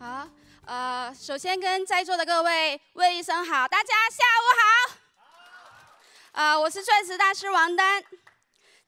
好，呃，首先跟在座的各位问一声好，大家下午好。呃，我是钻石大师王丹。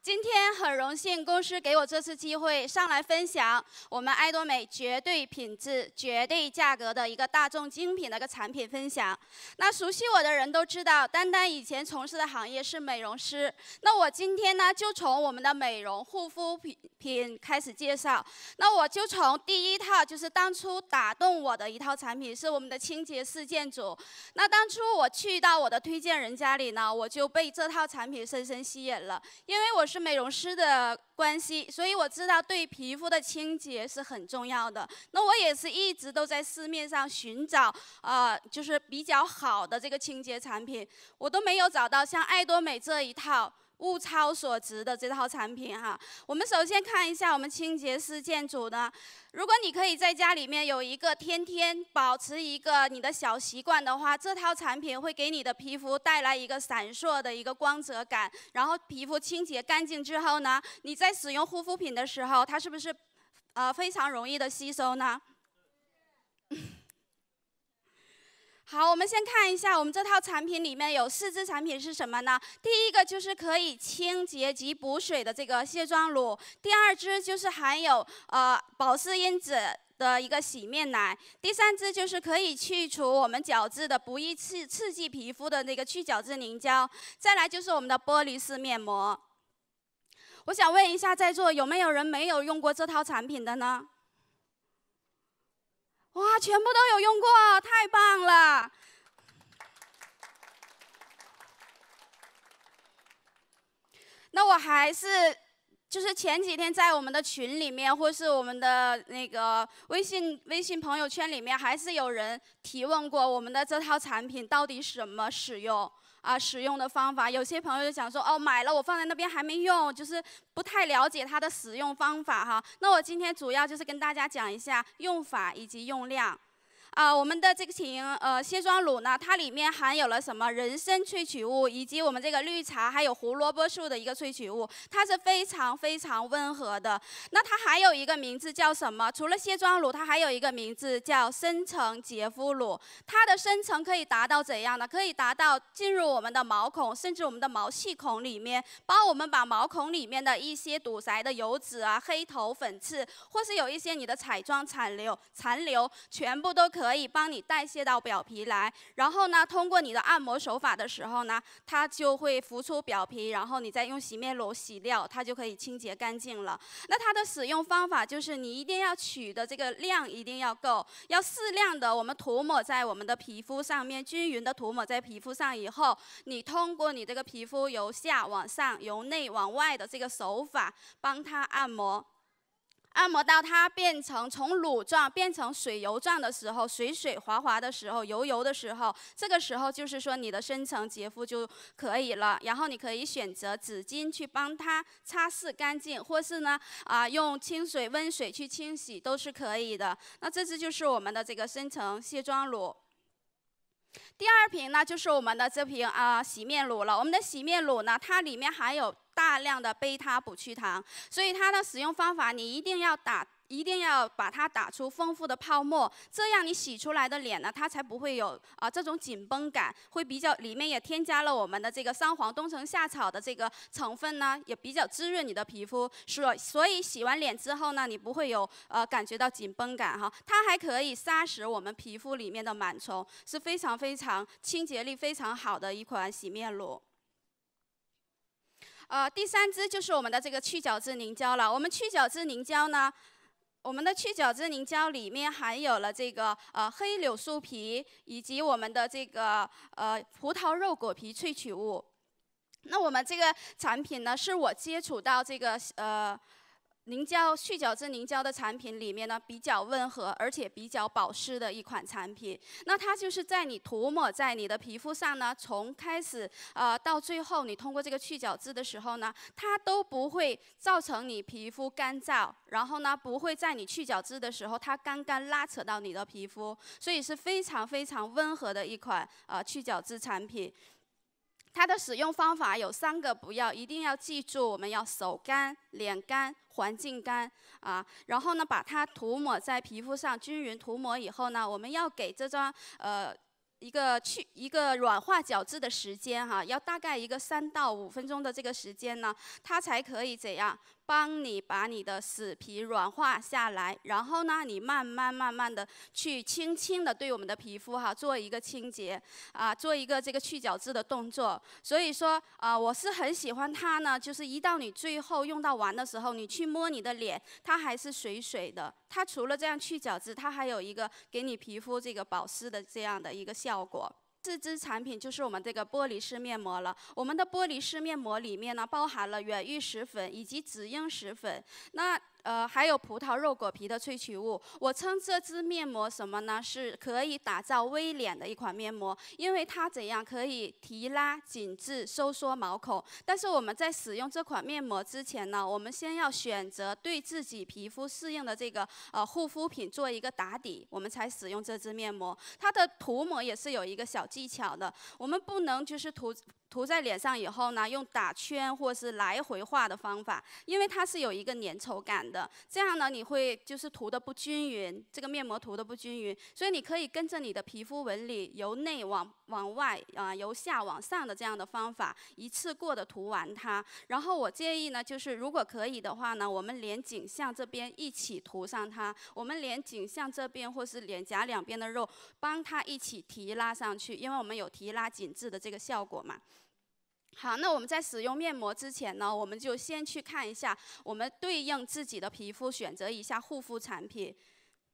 今天很荣幸，公司给我这次机会上来分享我们爱多美绝对品质、绝对价格的一个大众精品的一个产品分享。那熟悉我的人都知道，丹丹以前从事的行业是美容师。那我今天呢，就从我们的美容护肤品品开始介绍。那我就从第一套就是当初打动我的一套产品是我们的清洁四件组。那当初我去到我的推荐人家里呢，我就被这套产品深深吸引了，因为我。是美容师的关系，所以我知道对皮肤的清洁是很重要的。那我也是一直都在市面上寻找，呃，就是比较好的这个清洁产品，我都没有找到像爱多美这一套。物超所值的这套产品哈，我们首先看一下我们清洁师店主呢。如果你可以在家里面有一个天天保持一个你的小习惯的话，这套产品会给你的皮肤带来一个闪烁的一个光泽感。然后皮肤清洁干净之后呢，你在使用护肤品的时候，它是不是呃非常容易的吸收呢？好，我们先看一下我们这套产品里面有四支产品是什么呢？第一个就是可以清洁及补水的这个卸妆乳，第二支就是含有呃保湿因子的一个洗面奶，第三支就是可以去除我们角质的不易刺刺激皮肤的那个去角质凝胶，再来就是我们的玻璃丝面膜。我想问一下在座有没有人没有用过这套产品的呢？哇，全部都有用过，太棒了！那我还是就是前几天在我们的群里面，或是我们的那个微信微信朋友圈里面，还是有人提问过我们的这套产品到底怎么使用。啊，使用的方法，有些朋友就想说哦，买了我放在那边还没用，就是不太了解它的使用方法哈。那我今天主要就是跟大家讲一下用法以及用量。啊，我们的这个型呃卸妆乳呢，它里面含有了什么人参萃取物，以及我们这个绿茶，还有胡萝卜素的一个萃取物，它是非常非常温和的。那它还有一个名字叫什么？除了卸妆乳，它还有一个名字叫深层洁肤乳。它的深层可以达到怎样的？可以达到进入我们的毛孔，甚至我们的毛细孔里面，帮我们把毛孔里面的一些堵塞的油脂啊、黑头、粉刺，或是有一些你的彩妆残留、残留，全部都可。可以帮你代谢到表皮来，然后呢，通过你的按摩手法的时候呢，它就会浮出表皮，然后你再用洗面乳洗掉，它就可以清洁干净了。那它的使用方法就是，你一定要取的这个量一定要够，要适量的，我们涂抹在我们的皮肤上面，均匀的涂抹在皮肤上以后，你通过你这个皮肤由下往上、由内往外的这个手法，帮它按摩。按摩到它变成从乳状变成水油状的时候，水水滑滑的时候，油油的时候，这个时候就是说你的深层洁肤就可以了。然后你可以选择纸巾去帮它擦拭干净，或是呢啊用清水、温水去清洗都是可以的。那这支就是我们的这个深层卸妆乳。第二瓶呢，就是我们的这瓶啊洗面乳了。我们的洗面乳呢，它里面含有大量的贝塔葡聚糖，所以它的使用方法你一定要打。一定要把它打出丰富的泡沫，这样你洗出来的脸呢，它才不会有啊这种紧绷感，会比较里面也添加了我们的这个三黄冬虫夏草的这个成分呢，也比较滋润你的皮肤，所所以洗完脸之后呢，你不会有呃感觉到紧绷感哈。它还可以杀死我们皮肤里面的螨虫，是非常非常清洁力非常好的一款洗面乳。呃，第三支就是我们的这个去角质凝胶了，我们去角质凝胶呢。我们的去角质凝胶里面含有了这个呃黑柳树皮以及我们的这个呃葡萄肉果皮萃取物，那我们这个产品呢，是我接触到这个呃。凝胶去角质凝胶的产品里面呢，比较温和而且比较保湿的一款产品。那它就是在你涂抹在你的皮肤上呢，从开始呃到最后，你通过这个去角质的时候呢，它都不会造成你皮肤干燥，然后呢不会在你去角质的时候它干干拉扯到你的皮肤，所以是非常非常温和的一款啊去角质产品。它的使用方法有三个，不要一定要记住，我们要手干、脸干、环境干啊。然后呢，把它涂抹在皮肤上，均匀涂抹以后呢，我们要给这张呃一个去一个软化角质的时间哈，要大概一个三到五分钟的这个时间呢，它才可以怎样？帮你把你的死皮软化下来，然后呢，你慢慢慢慢的去轻轻的对我们的皮肤哈做一个清洁，啊，做一个这个去角质的动作。所以说啊，我是很喜欢它呢，就是一到你最后用到完的时候，你去摸你的脸，它还是水水的。它除了这样去角质，它还有一个给你皮肤这个保湿的这样的一个效果。四支产品就是我们这个玻璃式面膜了。我们的玻璃式面膜里面呢，包含了远玉石粉以及紫英石粉。那。呃，还有葡萄肉果皮的萃取物，我称这支面膜什么呢？是可以打造微脸的一款面膜，因为它怎样可以提拉、紧致、收缩毛孔。但是我们在使用这款面膜之前呢，我们先要选择对自己皮肤适应的这个呃护肤品做一个打底，我们才使用这支面膜。它的涂抹也是有一个小技巧的，我们不能就是涂。涂在脸上以后呢，用打圈或是来回画的方法，因为它是有一个粘稠感的，这样呢你会就是涂的不均匀，这个面膜涂的不均匀，所以你可以跟着你的皮肤纹理，由内往往外啊，由下往上的这样的方法，一次过的涂完它。然后我建议呢，就是如果可以的话呢，我们连颈项这边一起涂上它，我们连颈项这边或是脸颊两边的肉，帮它一起提拉上去，因为我们有提拉紧致的这个效果嘛。好，那我们在使用面膜之前呢，我们就先去看一下，我们对应自己的皮肤选择一下护肤产品。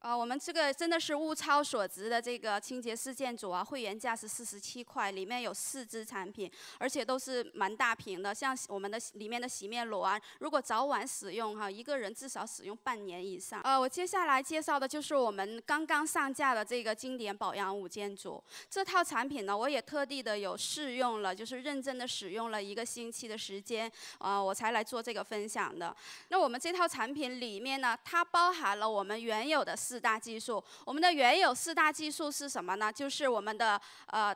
啊，我们这个真的是物超所值的这个清洁四件组啊，会员价是四十七块，里面有四支产品，而且都是蛮大瓶的，像我们的里面的洗面乳啊，如果早晚使用哈，一个人至少使用半年以上。呃，我接下来介绍的就是我们刚刚上架的这个经典保养五件组，这套产品呢，我也特地的有试用了，就是认真的使用了一个星期的时间啊，我才来做这个分享的。那我们这套产品里面呢，它包含了我们原有的四。四大技术，我们的原有四大技术是什么呢？就是我们的呃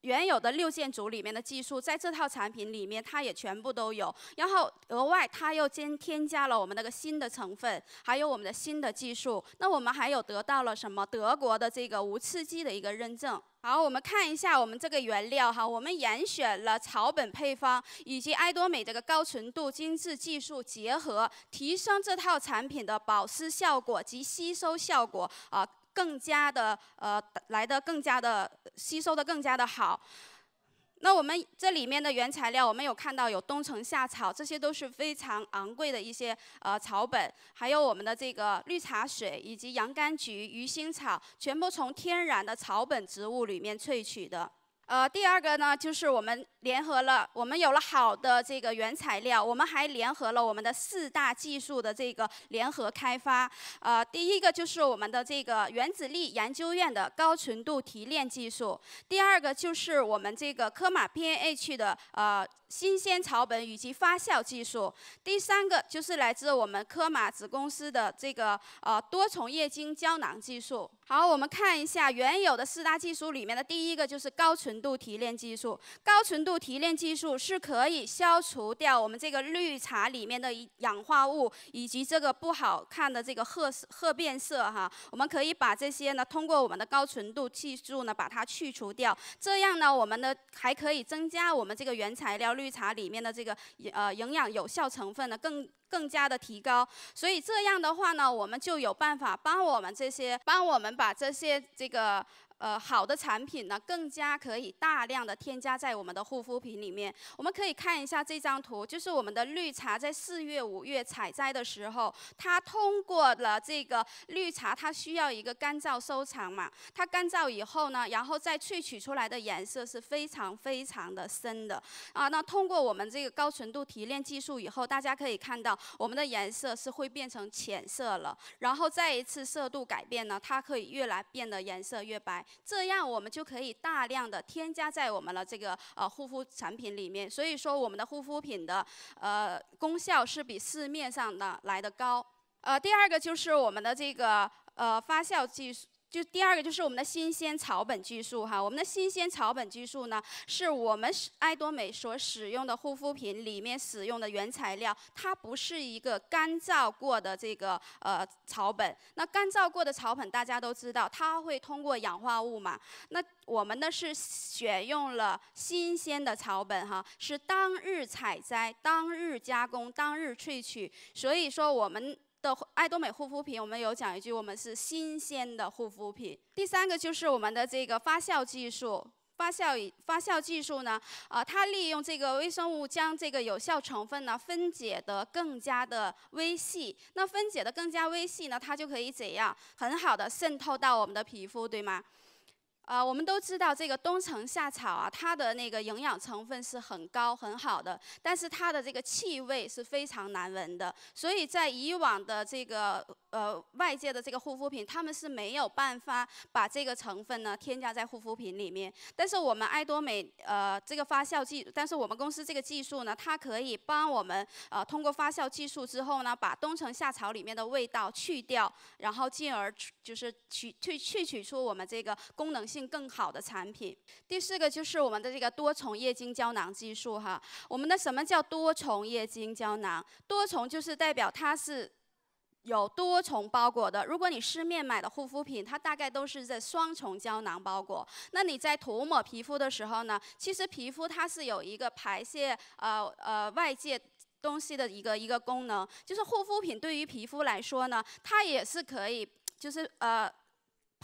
原有的六件组里面的技术，在这套产品里面它也全部都有，然后额外它又兼添加了我们那个新的成分，还有我们的新的技术。那我们还有得到了什么？德国的这个无刺激的一个认证。好，我们看一下我们这个原料哈，我们严选了草本配方，以及爱多美这个高纯度精致技术结合，提升这套产品的保湿效果及吸收效果啊，更加的呃来的更加的吸收的更加的好。那我们这里面的原材料，我们有看到有冬虫夏草，这些都是非常昂贵的一些呃草本，还有我们的这个绿茶水以及洋甘菊、鱼腥草，全部从天然的草本植物里面萃取的。呃，第二个呢，就是我们联合了，我们有了好的这个原材料，我们还联合了我们的四大技术的这个联合开发。呃，第一个就是我们的这个原子力研究院的高纯度提炼技术，第二个就是我们这个科马 P A H 的呃。新鲜草本以及发酵技术，第三个就是来自我们科马子公司的这个呃多重液晶胶囊技术。好，我们看一下原有的四大技术里面的第一个就是高纯度提炼技术。高纯度提炼技术是可以消除掉我们这个绿茶里面的氧化物以及这个不好看的这个褐褐变色哈。我们可以把这些呢通过我们的高纯度技术呢把它去除掉，这样呢我们呢还可以增加我们这个原材料绿。绿茶里面的这个呃营养有效成分呢，更更加的提高，所以这样的话呢，我们就有办法帮我们这些，帮我们把这些这个。呃，好的产品呢，更加可以大量的添加在我们的护肤品里面。我们可以看一下这张图，就是我们的绿茶在四月、五月采摘的时候，它通过了这个绿茶，它需要一个干燥收藏嘛？它干燥以后呢，然后再萃取出来的颜色是非常非常的深的啊。那通过我们这个高纯度提炼技术以后，大家可以看到，我们的颜色是会变成浅色了，然后再一次色度改变呢，它可以越来变得颜色越白。这样我们就可以大量的添加在我们的这个呃护肤产品里面，所以说我们的护肤品的呃功效是比市面上的来的高。呃，第二个就是我们的这个呃发酵技术。就第二个就是我们的新鲜草本技术哈，我们的新鲜草本技术呢，是我们爱多美所使用的护肤品里面使用的原材料，它不是一个干燥过的这个呃草本。那干燥过的草本大家都知道，它会通过氧化物嘛。那我们呢是选用了新鲜的草本哈，是当日采摘、当日加工、当日萃取，所以说我们。的爱多美护肤品，我们有讲一句，我们是新鲜的护肤品。第三个就是我们的这个发酵技术，发酵发酵技术呢，啊，它利用这个微生物将这个有效成分呢分解得更加的微细。那分解得更加微细呢，它就可以怎样，很好的渗透到我们的皮肤，对吗？啊，我们都知道这个冬虫夏草啊，它的那个营养成分是很高很好的，但是它的这个气味是非常难闻的。所以在以往的这个呃外界的这个护肤品，他们是没有办法把这个成分呢添加在护肤品里面。但是我们爱多美呃这个发酵技，但是我们公司这个技术呢，它可以帮我们呃通过发酵技术之后呢，把冬虫夏草里面的味道去掉，然后进而就是取去去取出我们这个功能性更好的产品，第四个就是我们的这个多重液晶胶囊技术哈。我们的什么叫多重液晶胶囊？多重就是代表它是有多重包裹的。如果你市面买的护肤品，它大概都是在双重胶囊包裹。那你在涂抹皮肤的时候呢，其实皮肤它是有一个排泄呃呃外界东西的一个一个功能，就是护肤品对于皮肤来说呢，它也是可以就是呃。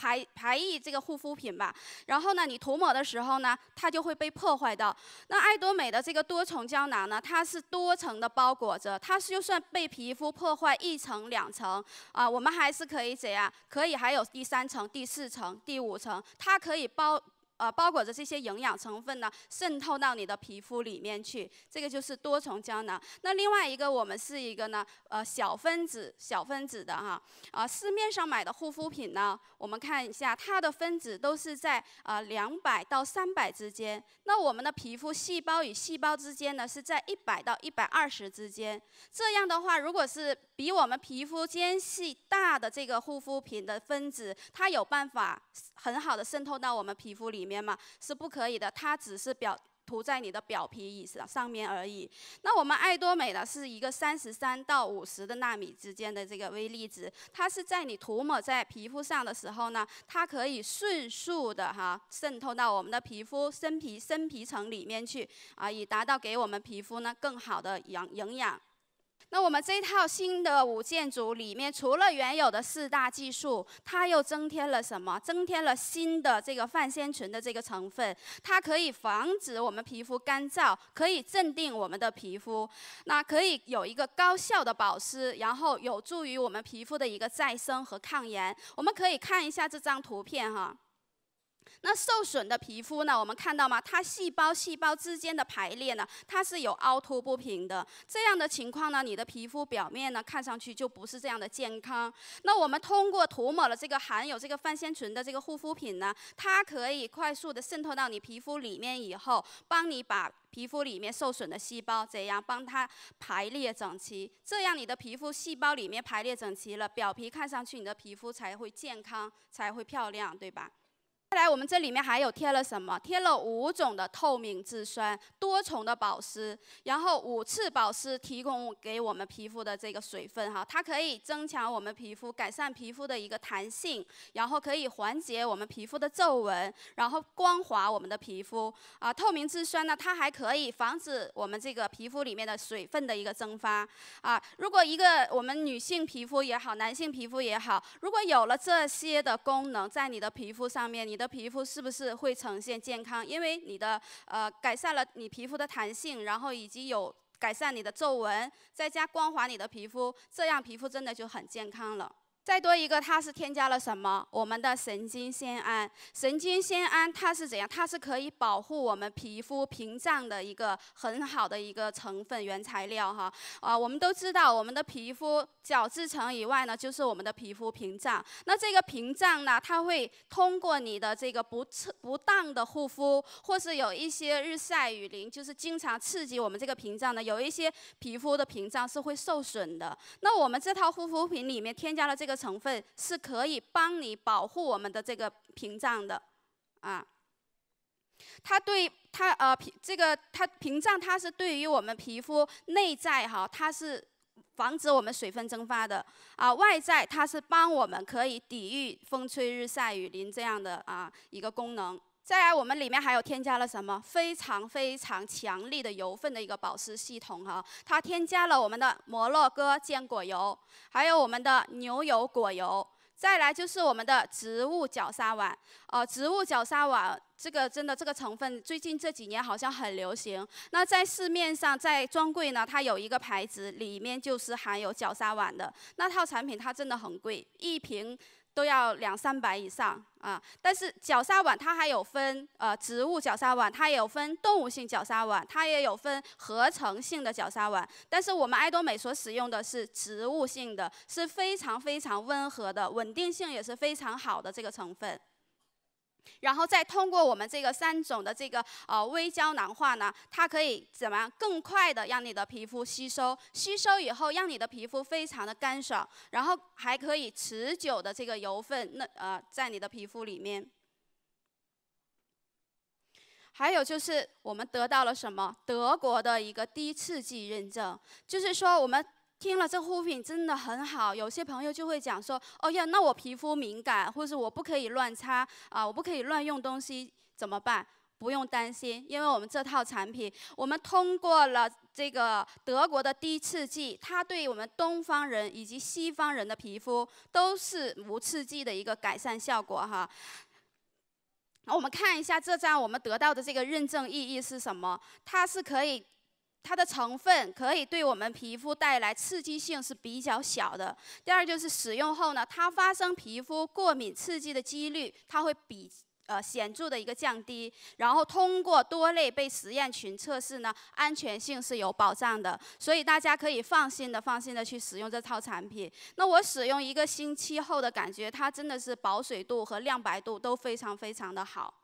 排排异这个护肤品吧，然后呢，你涂抹的时候呢，它就会被破坏到。那爱多美的这个多重胶囊呢，它是多层的包裹着，它是就算被皮肤破坏一层、两层啊，我们还是可以怎样？可以还有第三层、第四层、第五层，它可以包。呃，包裹着这些营养成分呢，渗透到你的皮肤里面去。这个就是多重胶囊。那另外一个，我们是一个呢，呃，小分子、小分子的哈。啊，市面上买的护肤品呢，我们看一下，它的分子都是在啊两百到三百之间。那我们的皮肤细胞与细胞之间呢，是在一百到一百二十之间。这样的话，如果是比我们皮肤间隙大的这个护肤品的分子，它有办法。很好的渗透到我们皮肤里面嘛，是不可以的。它只是表涂在你的表皮以上上面而已。那我们爱多美呢，是一个三十三到五十的纳米之间的这个微粒子，它是在你涂抹在皮肤上的时候呢，它可以迅速的哈渗透到我们的皮肤真皮真皮层里面去啊，以达到给我们皮肤呢更好的养营养。那我们这套新的五件组里面，除了原有的四大技术，它又增添了什么？增添了新的这个泛酰醇的这个成分，它可以防止我们皮肤干燥，可以镇定我们的皮肤，那可以有一个高效的保湿，然后有助于我们皮肤的一个再生和抗炎。我们可以看一下这张图片哈。那受损的皮肤呢？我们看到吗？它细胞细胞之间的排列呢，它是有凹凸不平的。这样的情况呢，你的皮肤表面呢，看上去就不是这样的健康。那我们通过涂抹了这个含有这个泛酰醇的这个护肤品呢，它可以快速的渗透到你皮肤里面以后，帮你把皮肤里面受损的细胞怎样，帮它排列整齐。这样你的皮肤细胞里面排列整齐了，表皮看上去你的皮肤才会健康，才会漂亮，对吧？接下来我们这里面还有贴了什么？贴了五种的透明质酸，多重的保湿，然后五次保湿提供给我们皮肤的这个水分哈，它可以增强我们皮肤，改善皮肤的一个弹性，然后可以缓解我们皮肤的皱纹，然后光滑我们的皮肤啊。透明质酸呢，它还可以防止我们这个皮肤里面的水分的一个蒸发啊。如果一个我们女性皮肤也好，男性皮肤也好，如果有了这些的功能在你的皮肤上面，你的皮肤是不是会呈现健康？因为你的呃，改善了你皮肤的弹性，然后以及有改善你的皱纹，再加光滑你的皮肤，这样皮肤真的就很健康了。再多一个，它是添加了什么？我们的神经酰胺，神经酰胺它是怎样？它是可以保护我们皮肤屏障的一个很好的一个成分原材料哈。啊，我们都知道，我们的皮肤角质层以外呢，就是我们的皮肤屏障。那这个屏障呢，它会通过你的这个不不不当的护肤，或是有一些日晒雨淋，就是经常刺激我们这个屏障的，有一些皮肤的屏障是会受损的。那我们这套护肤品里面添加了这个。成分是可以帮你保护我们的这个屏障的啊，它对它呃皮这个它屏障它是对于我们皮肤内在哈，它是防止我们水分蒸发的啊，外在它是帮我们可以抵御风吹日晒雨淋这样的啊一个功能。再来，我们里面还有添加了什么非常非常强力的油分的一个保湿系统啊！它添加了我们的摩洛哥坚果油，还有我们的牛油果油。再来就是我们的植物角鲨烷，哦，植物角鲨烷这个真的这个成分，最近这几年好像很流行。那在市面上，在专柜呢，它有一个牌子，里面就是含有角鲨烷的。那套产品它真的很贵，一瓶。都要两三百以上啊，但是角鲨烷它还有分，呃，植物角鲨烷，它也有分动物性角鲨烷，它也有分合成性的角鲨烷。但是我们爱多美所使用的是植物性的，是非常非常温和的，稳定性也是非常好的这个成分。然后再通过我们这个三种的这个呃微胶囊化呢，它可以怎么样更快的让你的皮肤吸收？吸收以后，让你的皮肤非常的干爽，然后还可以持久的这个油分那呃在你的皮肤里面。还有就是我们得到了什么？德国的一个低刺激认证，就是说我们。听了这护肤品真的很好，有些朋友就会讲说：“哦呀，那我皮肤敏感，或者是我不可以乱擦啊，我不可以乱用东西，怎么办？”不用担心，因为我们这套产品，我们通过了这个德国的低刺激，它对我们东方人以及西方人的皮肤都是无刺激的一个改善效果哈。那我们看一下这张，我们得到的这个认证意义是什么？它是可以。它的成分可以对我们皮肤带来刺激性是比较小的。第二就是使用后呢，它发生皮肤过敏刺激的几率，它会比呃显著的一个降低。然后通过多类被实验群测试呢，安全性是有保障的。所以大家可以放心的、放心的去使用这套产品。那我使用一个星期后的感觉，它真的是保水度和亮白度都非常非常的好。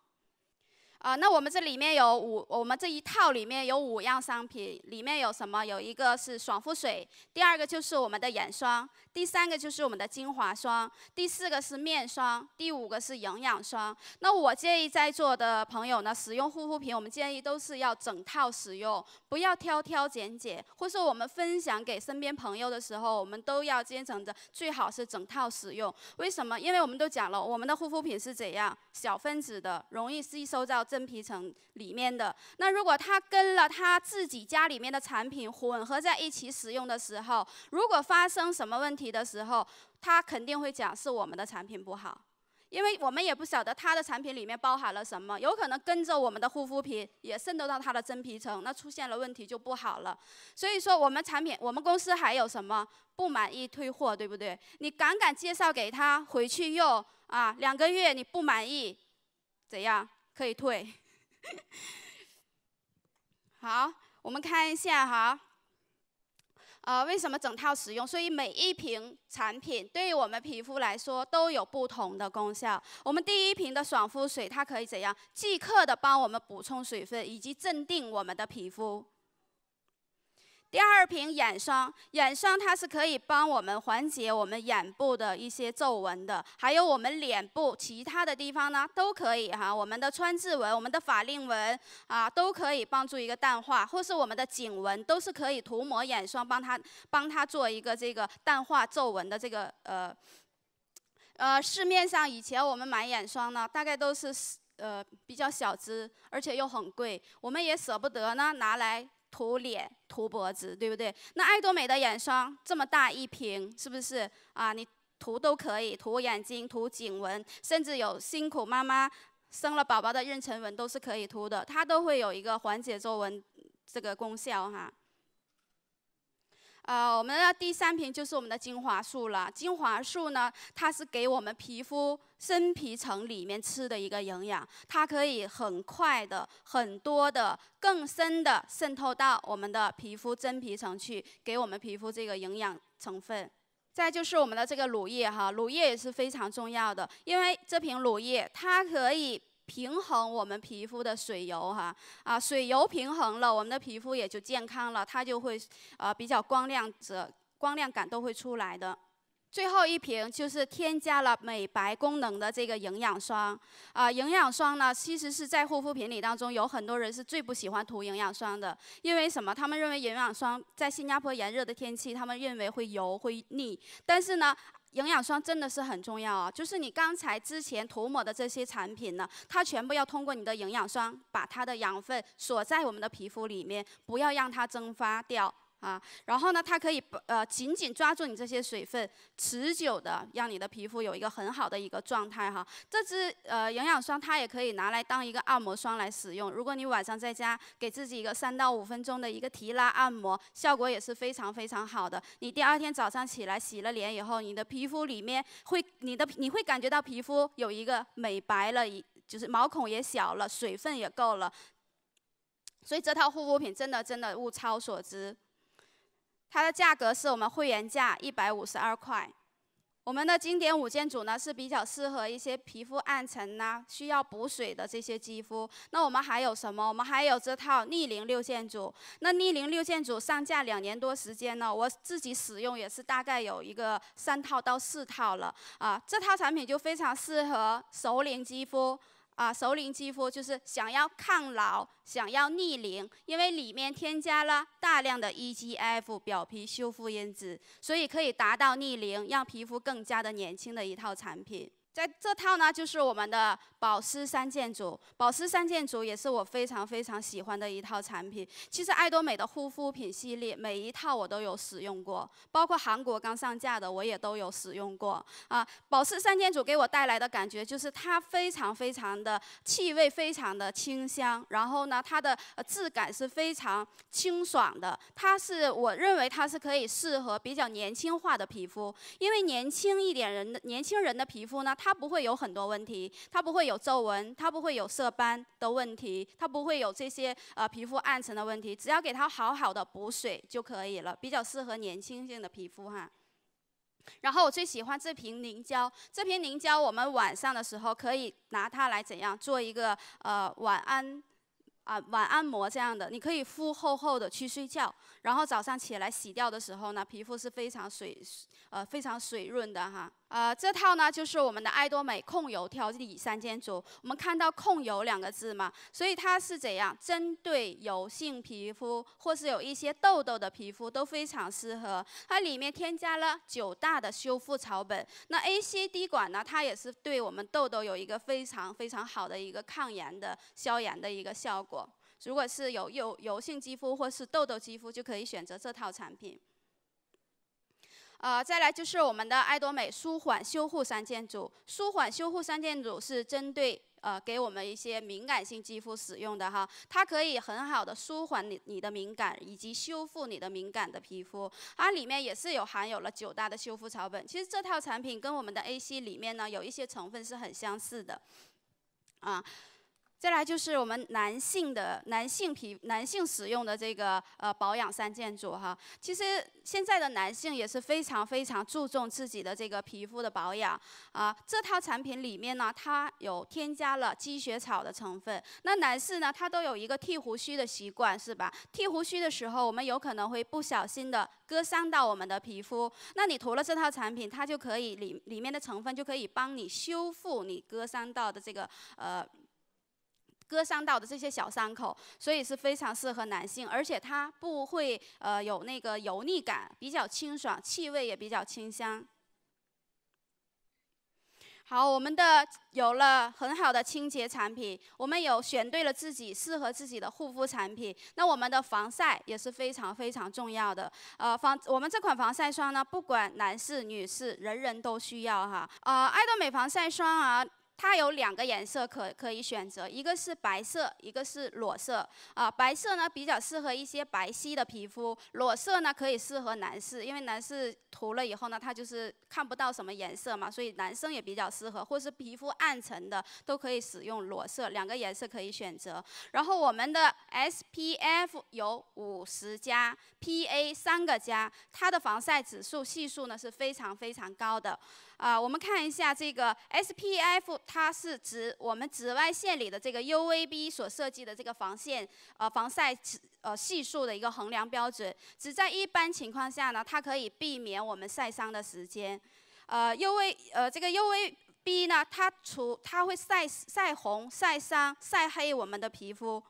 啊，那我们这里面有五，我们这一套里面有五样商品，里面有什么？有一个是爽肤水，第二个就是我们的眼霜，第三个就是我们的精华霜，第四个是面霜，第五个是营养霜。那我建议在座的朋友呢，使用护肤品，我们建议都是要整套使用，不要挑挑拣拣，或是我们分享给身边朋友的时候，我们都要坚持着，最好是整套使用。为什么？因为我们都讲了，我们的护肤品是怎样，小分子的，容易吸收到。真皮层里面的。那如果他跟了他自己家里面的产品混合在一起使用的时候，如果发生什么问题的时候，他肯定会讲是我们的产品不好，因为我们也不晓得他的产品里面包含了什么，有可能跟着我们的护肤品也渗透到他的真皮层，那出现了问题就不好了。所以说，我们产品，我们公司还有什么不满意退货，对不对？你敢敢介绍给他回去用啊？两个月你不满意，怎样？可以退。好，我们看一下哈。呃，为什么整套使用？所以每一瓶产品对于我们皮肤来说都有不同的功效。我们第一瓶的爽肤水，它可以怎样？即刻的帮我们补充水分，以及镇定我们的皮肤。第二瓶眼霜，眼霜它是可以帮我们缓解我们眼部的一些皱纹的，还有我们脸部其他的地方呢都可以哈。我们的川字纹、我们的法令纹啊，都可以帮助一个淡化，或是我们的颈纹都是可以涂抹眼霜，帮它帮它做一个这个淡化皱纹的这个呃呃。市面上以前我们买眼霜呢，大概都是呃比较小支，而且又很贵，我们也舍不得呢拿来。涂脸、涂脖子，对不对？那爱多美的眼霜这么大一瓶，是不是啊？你涂都可以，涂眼睛、涂颈纹，甚至有辛苦妈妈生了宝宝的妊娠纹都是可以涂的，它都会有一个缓解皱纹这个功效哈。呃，我们的第三瓶就是我们的精华素了。精华素呢，它是给我们皮肤真皮层里面吃的一个营养，它可以很快的、很多的、更深的渗透到我们的皮肤真皮层去，给我们皮肤这个营养成分。再就是我们的这个乳液哈，乳液也是非常重要的，因为这瓶乳液它可以。平衡我们皮肤的水油哈啊，水油平衡了，我们的皮肤也就健康了，它就会啊比较光亮，这光亮感都会出来的。最后一瓶就是添加了美白功能的这个营养霜啊，营养霜呢其实是在护肤品里当中有很多人是最不喜欢涂营养霜的，因为什么？他们认为营养霜在新加坡炎热的天气，他们认为会油会腻，但是呢。营养霜真的是很重要哦，就是你刚才之前涂抹的这些产品呢，它全部要通过你的营养霜，把它的养分锁在我们的皮肤里面，不要让它蒸发掉。啊，然后呢，它可以呃紧紧抓住你这些水分，持久的让你的皮肤有一个很好的一个状态哈。这支呃营养霜它也可以拿来当一个按摩霜来使用。如果你晚上在家给自己一个三到五分钟的一个提拉按摩，效果也是非常非常好的。你第二天早上起来洗了脸以后，你的皮肤里面会你的你会感觉到皮肤有一个美白了，一就是毛孔也小了，水分也够了。所以这套护肤品真的真的物超所值。它的价格是我们会员价一百五十二块。我们的经典五件组呢是比较适合一些皮肤暗沉呐、需要补水的这些肌肤。那我们还有什么？我们还有这套逆龄六件组。那逆龄六件组上架两年多时间呢，我自己使用也是大概有一个三套到四套了啊。这套产品就非常适合熟龄肌肤。啊，熟龄肌肤就是想要抗老，想要逆龄，因为里面添加了大量的 EGF 表皮修复因子，所以可以达到逆龄，让皮肤更加的年轻的一套产品。在这套呢，就是我们的保湿三件组。保湿三件组也是我非常非常喜欢的一套产品。其实爱多美的护肤品系列，每一套我都有使用过，包括韩国刚上架的我也都有使用过。啊，保湿三件组给我带来的感觉就是它非常非常的气味非常的清香，然后呢，它的质感是非常清爽的。它是我认为它是可以适合比较年轻化的皮肤，因为年轻一点人的年轻人的皮肤呢。它不会有很多问题，它不会有皱纹，它不会有色斑的问题，它不会有这些呃皮肤暗沉的问题。只要给它好好的补水就可以了，比较适合年轻性的皮肤哈。然后我最喜欢这瓶凝胶，这瓶凝胶我们晚上的时候可以拿它来怎样做一个呃晚安啊晚安膜这样的，你可以敷厚厚的去睡觉。然后早上起来洗掉的时候呢，皮肤是非常水，呃，非常水润的哈。呃，这套呢就是我们的爱多美控油调理三件组。我们看到“控油”两个字嘛，所以它是怎样针对油性皮肤，或是有一些痘痘的皮肤都非常适合。它里面添加了九大的修复草本。那 A C 滴管呢，它也是对我们痘痘有一个非常非常好的一个抗炎的、消炎的一个效果。如果是有油油性肌肤或是痘痘肌肤，就可以选择这套产品。呃，再来就是我们的爱多美舒缓修护三件组。舒缓修护三件组是针对呃，给我们一些敏感性肌肤使用的哈，它可以很好的舒缓你你的敏感以及修复你的敏感的皮肤。它里面也是有含有了九大的修复草本。其实这套产品跟我们的 AC 里面呢，有一些成分是很相似的，啊。再来就是我们男性的男性皮男性使用的这个呃保养三件组哈，其实现在的男性也是非常非常注重自己的这个皮肤的保养啊。这套产品里面呢，它有添加了积雪草的成分。那男士呢，他都有一个剃胡须的习惯，是吧？剃胡须的时候，我们有可能会不小心的割伤到我们的皮肤。那你涂了这套产品，它就可以里里面的成分就可以帮你修复你割伤到的这个呃。割伤到的这些小伤口，所以是非常适合男性，而且它不会呃有那个油腻感，比较清爽，气味也比较清香。好，我们的有了很好的清洁产品，我们有选对了自己适合自己的护肤产品，那我们的防晒也是非常非常重要的。呃，防我们这款防晒霜呢，不管男士女士，人人都需要哈。呃，爱多美防晒霜啊。它有两个颜色可可以选择，一个是白色，一个是裸色啊。白色呢比较适合一些白皙的皮肤，裸色呢可以适合男士，因为男士涂了以后呢，他就是看不到什么颜色嘛，所以男生也比较适合，或是皮肤暗沉的都可以使用裸色。两个颜色可以选择，然后我们的。SPF 有五十加，PA 三个加，它的防晒指数系数呢是非常非常高的。啊，我们看一下这个 SPF，它是指我们紫外线里的这个 UVB 所设计的这个防线啊，防晒指呃系数的一个衡量标准。只在一般情况下呢，它可以避免我们晒伤的时间。呃，UV 呃这个 UVB 呢，它除它会晒晒红、晒伤、晒黑我们的皮肤。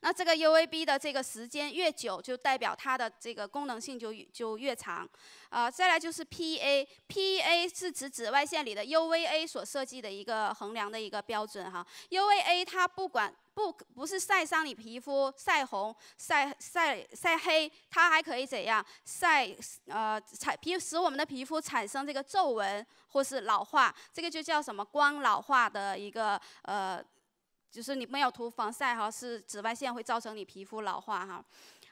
那这个 u v b 的这个时间越久，就代表它的这个功能性就就越长，啊，再来就是 PA，PA 是指紫外线里的 UVA 所设计的一个衡量的一个标准哈。UVA 它不管不不是晒伤你皮肤、晒红、晒晒晒黑，它还可以怎样？晒呃产皮使我们的皮肤产生这个皱纹或是老化，这个就叫什么光老化的一个呃。就是你没有涂防晒哈，是紫外线会造成你皮肤老化哈。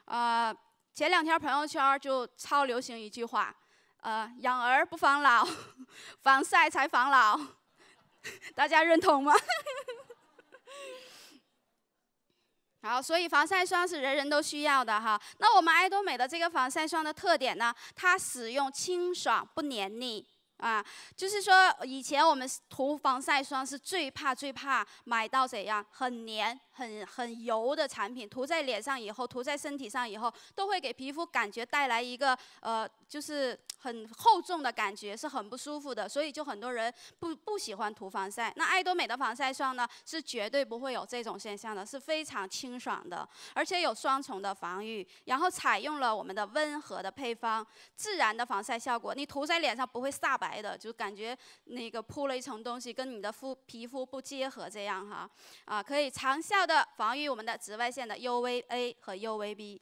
呃，前两天朋友圈就超流行一句话，呃，养儿不防老，防晒才防老，大家认同吗？好，所以防晒霜是人人都需要的哈。那我们爱多美的这个防晒霜的特点呢，它使用清爽不黏腻。啊，就是说以前我们涂防晒霜是最怕最怕买到怎样很黏、很很油的产品，涂在脸上以后，涂在身体上以后，都会给皮肤感觉带来一个呃，就是很厚重的感觉，是很不舒服的。所以就很多人不不喜欢涂防晒。那爱多美的防晒霜呢，是绝对不会有这种现象的，是非常清爽的，而且有双重的防御，然后采用了我们的温和的配方，自然的防晒效果。你涂在脸上不会煞白。的，就感觉那个铺了一层东西，跟你的肤皮肤不结合，这样哈，啊，可以长效的防御我们的紫外线的 UVA 和 UVB。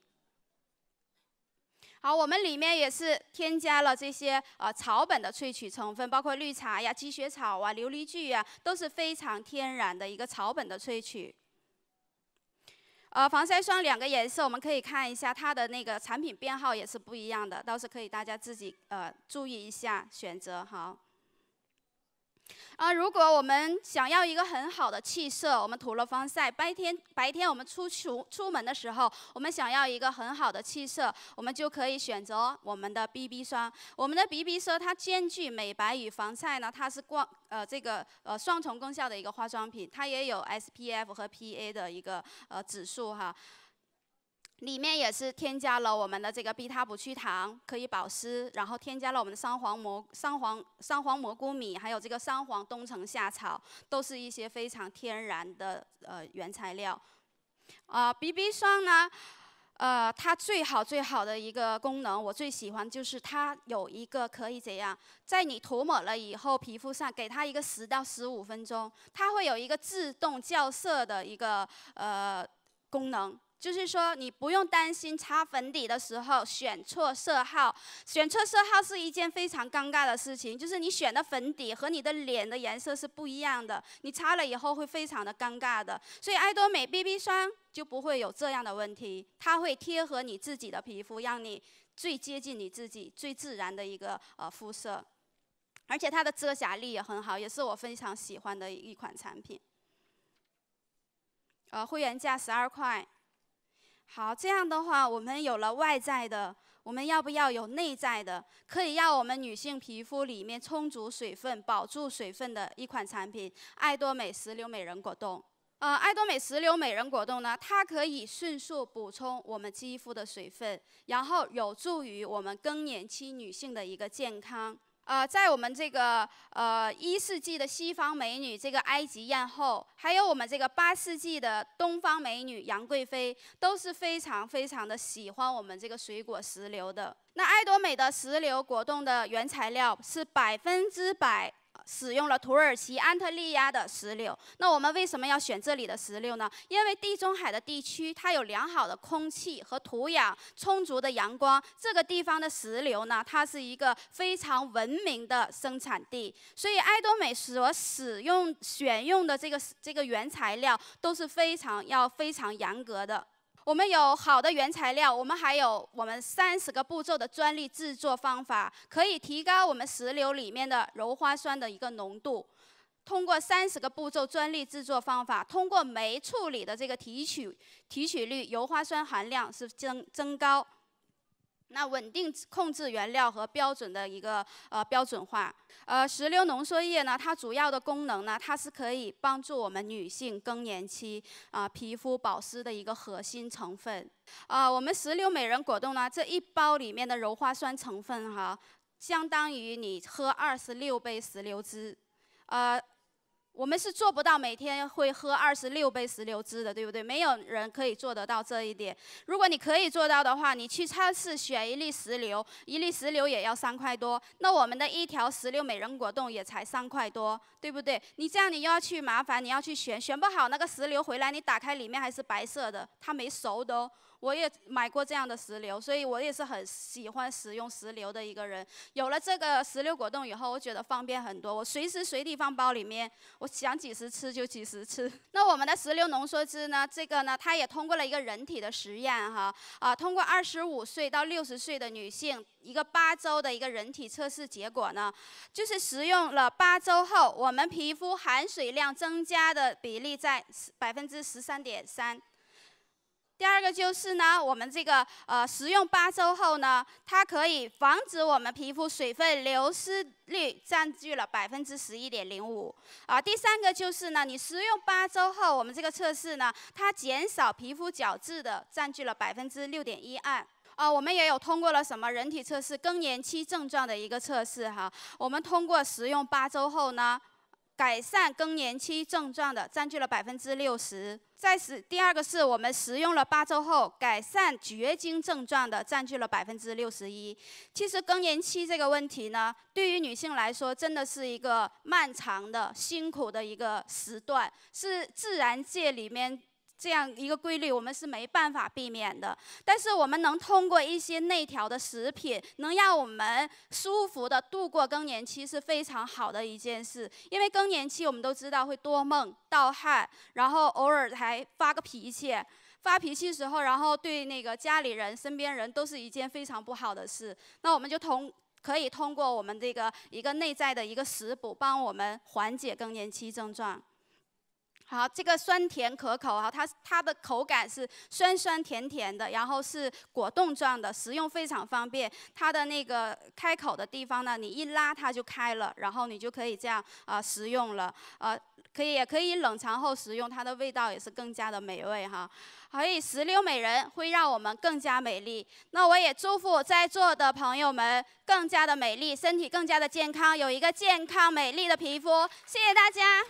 好，我们里面也是添加了这些呃草本的萃取成分，包括绿茶呀、积雪草啊、琉璃苣呀，都是非常天然的一个草本的萃取。呃，防晒霜两个颜色，我们可以看一下它的那个产品编号也是不一样的，到时可以大家自己呃注意一下选择好。啊，如果我们想要一个很好的气色，我们涂了防晒，白天白天我们出去出门的时候，我们想要一个很好的气色，我们就可以选择我们的 B B 霜。我们的 B B 霜它兼具美白与防晒呢，它是光呃这个呃双重功效的一个化妆品，它也有 S P F 和 P A 的一个呃指数哈。里面也是添加了我们的这个玻尿补去糖，可以保湿，然后添加了我们的桑黄蘑、桑黄、桑黄蘑菇米，还有这个桑黄冬虫夏草，都是一些非常天然的呃原材料。啊，BB 霜呢，呃，它最好最好的一个功能，我最喜欢就是它有一个可以怎样，在你涂抹了以后，皮肤上给它一个十到十五分钟，它会有一个自动校色的一个呃功能。就是说，你不用担心擦粉底的时候选错色号。选错色号是一件非常尴尬的事情，就是你选的粉底和你的脸的颜色是不一样的，你擦了以后会非常的尴尬的。所以爱多美 B B 霜就不会有这样的问题，它会贴合你自己的皮肤，让你最接近你自己最自然的一个呃肤色，而且它的遮瑕力也很好，也是我非常喜欢的一款产品。呃，会员价十二块。好，这样的话，我们有了外在的，我们要不要有内在的？可以让我们女性皮肤里面充足水分、保住水分的一款产品——爱多美石榴美人果冻。呃，爱多美石榴美人果冻呢，它可以迅速补充我们肌肤的水分，然后有助于我们更年期女性的一个健康。呃，在我们这个呃一世纪的西方美女，这个埃及艳后，还有我们这个八世纪的东方美女杨贵妃，都是非常非常的喜欢我们这个水果石榴的。那爱多美的石榴果冻的原材料是百分之百。使用了土耳其安特利亚的石榴。那我们为什么要选这里的石榴呢？因为地中海的地区它有良好的空气和土壤，充足的阳光。这个地方的石榴呢，它是一个非常文明的生产地。所以，埃多美所使用选用的这个这个原材料都是非常要非常严格的。我们有好的原材料，我们还有我们三十个步骤的专利制作方法，可以提高我们石榴里面的鞣花酸的一个浓度。通过三十个步骤专利制作方法，通过酶处理的这个提取，提取率、鞣花酸含量是增增高。那稳定控制原料和标准的一个呃标准化，呃，石榴浓缩液呢，它主要的功能呢，它是可以帮助我们女性更年期啊皮肤保湿的一个核心成分啊。我们石榴美人果冻呢，这一包里面的柔花酸成分哈，相当于你喝二十六杯石榴汁，呃。我们是做不到每天会喝二十六杯石榴汁的，对不对？没有人可以做得到这一点。如果你可以做到的话，你去超市选一粒石榴，一粒石榴也要三块多。那我们的一条石榴美人果冻也才三块多，对不对？你这样，你又要去麻烦，你要去选，选不好那个石榴回来，你打开里面还是白色的，它没熟的哦。我也买过这样的石榴，所以我也是很喜欢食用石榴的一个人。有了这个石榴果冻以后，我觉得方便很多，我随时随地放包里面，我想几时吃就几时吃。那我们的石榴浓缩汁呢？这个呢，它也通过了一个人体的实验哈，啊，通过二十五岁到六十岁的女性一个八周的一个人体测试结果呢，就是食用了八周后，我们皮肤含水量增加的比例在百分之十三点三。第二个就是呢，我们这个呃，食用八周后呢，它可以防止我们皮肤水分流失率占据了百分之十一点零五啊。第三个就是呢，你食用八周后，我们这个测试呢，它减少皮肤角质的占据了百分之六点一二啊。我们也有通过了什么人体测试更年期症状的一个测试哈，我们通过食用八周后呢。改善更年期症状的占据了百分之六十，再是第二个是我们食用了八周后改善绝经症状的占据了百分之六十一。其实更年期这个问题呢，对于女性来说真的是一个漫长的、辛苦的一个时段，是自然界里面。这样一个规律，我们是没办法避免的。但是我们能通过一些内调的食品，能让我们舒服的度过更年期，是非常好的一件事。因为更年期我们都知道会多梦、盗汗，然后偶尔还发个脾气。发脾气时候，然后对那个家里人、身边人都是一件非常不好的事。那我们就通可以通过我们这个一个内在的一个食补，帮我们缓解更年期症状。好，这个酸甜可口哈，它它的口感是酸酸甜甜的，然后是果冻状的，食用非常方便。它的那个开口的地方呢，你一拉它就开了，然后你就可以这样啊食用了。呃，可以也可以冷藏后食用，它的味道也是更加的美味哈。所以石榴美人会让我们更加美丽。那我也祝福在座的朋友们更加的美丽，身体更加的健康，有一个健康美丽的皮肤。谢谢大家。